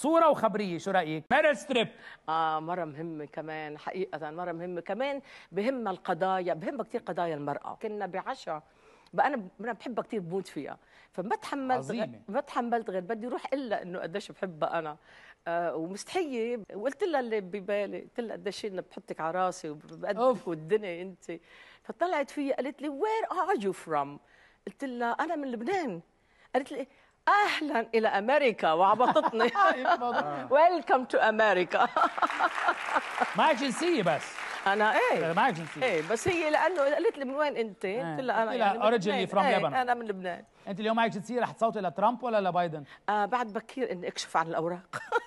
صوره وخبريه شو رايك ميريل ستريب اه مره مهمه كمان حقيقه مره مهمه كمان بهمها القضايا بهمها كثير قضايا المراه كنا بعشاء انا انا بحبها كثير بموت فيها فما تحملت ما تحملت غير بدي اروح الا انه قديش بحبها انا آه ومستحيه وقلت لها اللي ببالي قلت لها قديش انه بحطك على راسي وبقدك والدنيا انت فطلعت فيي قالت لي وير ار يو فروم قلت لها انا من لبنان قالت لي اهلا الى امريكا وعبطتني ويلكم تو امريكا معك جنسيه بس انا ايه معك جنسيه ايه بس هي لانه قالت لي من وين انت؟ آه. قلت لها انا يعني اوريجينلي فروم لبنان إيه، انا من لبنان انت اليوم معك جنسيه رح تصوتي لترامب ولا لبايدن؟ آه بعد بكير اني اكشف عن الاوراق